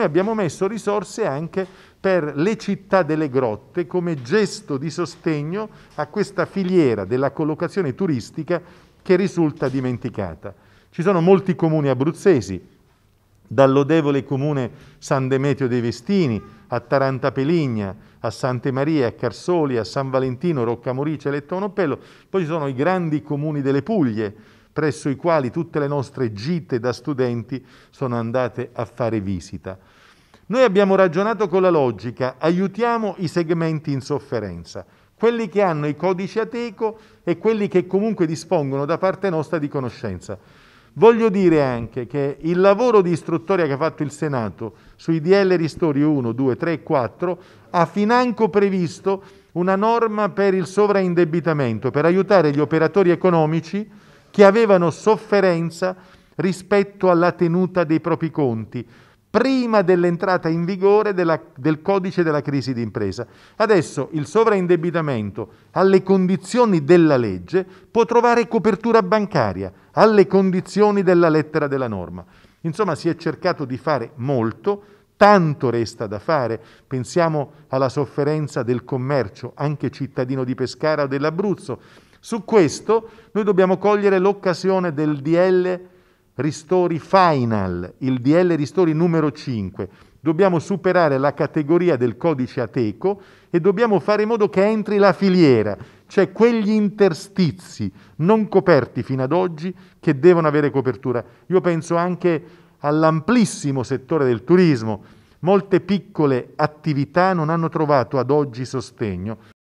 Noi abbiamo messo risorse anche per le città delle grotte come gesto di sostegno a questa filiera della collocazione turistica che risulta dimenticata. Ci sono molti comuni abruzzesi, dal lodevole comune San Demetrio dei Vestini a Taranta Peligna, a Sante Maria, a Carsoli, a San Valentino, Roccamorice, Lettone Pello, poi ci sono i grandi comuni delle Puglie, presso i quali tutte le nostre gite da studenti sono andate a fare visita. Noi abbiamo ragionato con la logica, aiutiamo i segmenti in sofferenza, quelli che hanno i codici ateco e quelli che comunque dispongono da parte nostra di conoscenza. Voglio dire anche che il lavoro di istruttoria che ha fatto il Senato sui DL Ristori 1, 2, 3 e 4 ha financo previsto una norma per il sovraindebitamento, per aiutare gli operatori economici che avevano sofferenza rispetto alla tenuta dei propri conti prima dell'entrata in vigore della, del codice della crisi d'impresa. Adesso il sovraindebitamento alle condizioni della legge può trovare copertura bancaria alle condizioni della lettera della norma. Insomma, si è cercato di fare molto, tanto resta da fare. Pensiamo alla sofferenza del commercio, anche cittadino di Pescara o dell'Abruzzo su questo noi dobbiamo cogliere l'occasione del DL Ristori Final, il DL Ristori numero 5. Dobbiamo superare la categoria del codice ateco e dobbiamo fare in modo che entri la filiera, cioè quegli interstizi non coperti fino ad oggi che devono avere copertura. Io penso anche all'amplissimo settore del turismo. Molte piccole attività non hanno trovato ad oggi sostegno.